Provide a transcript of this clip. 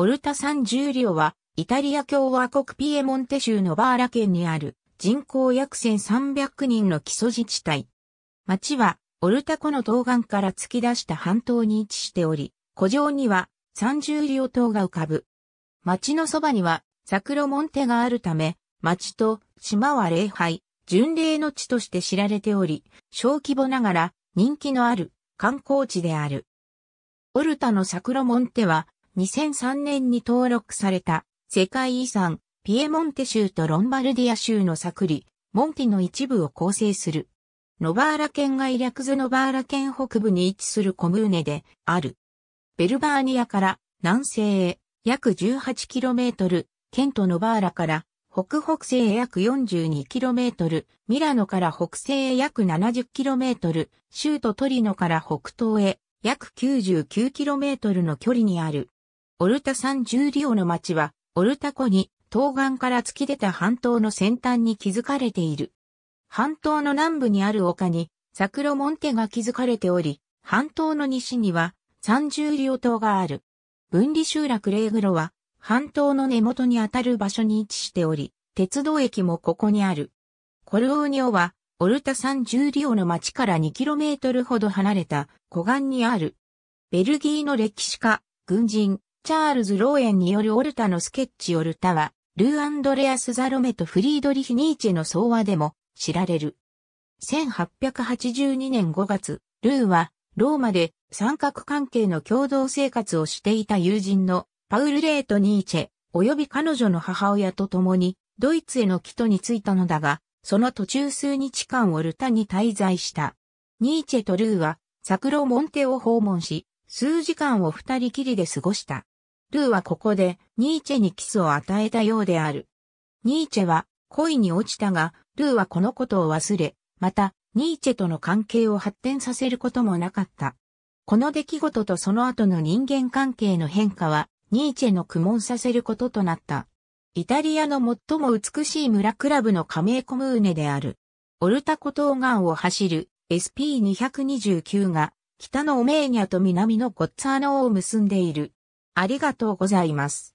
オルタ・サン・ジューリオは、イタリア共和国ピエモンテ州のバーラ県にある、人口約1300人の基礎自治体。町は、オルタ湖の東岸から突き出した半島に位置しており、湖上には、サンジューリオ島が浮かぶ。町のそばには、サクロモンテがあるため、町と島は礼拝、巡礼の地として知られており、小規模ながら人気のある観光地である。オルタのサクロモンテは、2003年に登録された世界遺産、ピエモンテ州とロンバルディア州のサクリ、モンティの一部を構成する。ノバーラ県外略図ノバーラ県北部に位置するコムーネである。ベルバーニアから南西へ約 18km、ケントノバーラから北北西へ約 42km、ミラノから北西へ約 70km、州とトリノから北東へ約 99km の距離にあるオルタ山十リオの町は、オルタ湖に東岸から突き出た半島の先端に築かれている。半島の南部にある丘に、サクロモンテが築かれており、半島の西には、三重リオ島がある。分離集落レーグロは、半島の根元にあたる場所に位置しており、鉄道駅もここにある。コルオーニオは、オルタ山十リオの町から 2km ほど離れた湖岸にある。ベルギーの歴史家、軍人、チャールズ・ローエンによるオルタのスケッチオルタは、ルー・アンドレアス・ザロメとフリードリヒ・ニーチェの相話でも知られる。1882年5月、ルーは、ローマで三角関係の共同生活をしていた友人のパウル・レート・ニーチェ、及び彼女の母親と共に、ドイツへの帰途に着いたのだが、その途中数日間オルタに滞在した。ニーチェとルーは、サクロモンテを訪問し、数時間を二人きりで過ごした。ルーはここでニーチェにキスを与えたようである。ニーチェは恋に落ちたが、ルーはこのことを忘れ、また、ニーチェとの関係を発展させることもなかった。この出来事とその後の人間関係の変化は、ニーチェの苦悶させることとなった。イタリアの最も美しい村クラブの加盟コムーネである。オルタコ東岸を走る SP229 が北のオメーニャと南のゴッツァーノを結んでいる。ありがとうございます。